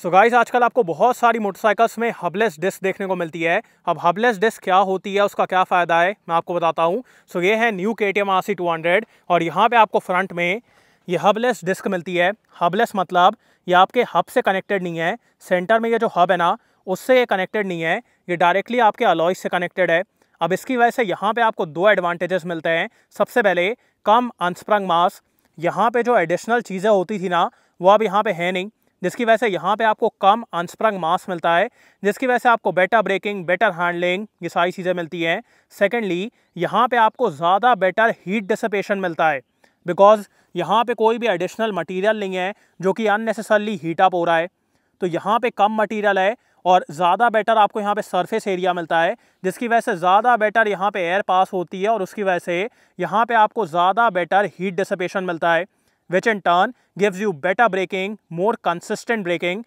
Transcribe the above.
सो so guys आजकल आपको बहुत सारी मोटरसाइकिल्स में हबलेस डिस्क देखने को मिलती है अब हबलेस डिस्क क्या होती है उसका क्या फ़ायदा है मैं आपको बताता हूँ सो ये है new K T M R C two hundred और यहाँ पर आपको फ्रंट में ये हबलेस डिस्क मिलती है हबलेस मतलब ये आपके हब से कनेक्टेड नहीं है सेंटर में ये जो हब है ना उससे ये कनेक्टेड नहीं है ये डायरेक्टली आपके अलॉइज से कनेक्टेड है अब इसकी वजह से यहाँ पे आपको दो एडवांटेजेस मिलते हैं सबसे पहले कम अनस्प्रंग मास यहाँ पे जो एडिशनल चीज़ें होती थी ना वो अब यहाँ पे है नहीं जिसकी वजह से यहाँ पे आपको कम अनस्प्रंग मास मिलता है जिसकी वजह से आपको बेटर ब्रेकिंग बेटर हैंडलिंग ये सारी चीज़ें मिलती हैं सेकेंडली यहाँ पे आपको ज़्यादा बेटर हीट डिसपेशन मिलता है बिकॉज यहाँ पे कोई भी एडिशनल मटेरियल नहीं है जो कि अननेसेसरली हीट अप हो रहा है तो यहाँ पे कम मटेरियल है और ज़्यादा बेटर आपको यहाँ पे सरफेस एरिया मिलता है जिसकी वजह से ज़्यादा बेटर यहाँ पे एयर पास होती है और उसकी वजह से यहाँ पे आपको ज़्यादा बेटर हीट डिसपेशन मिलता है which in turn gives you better braking, more consistent braking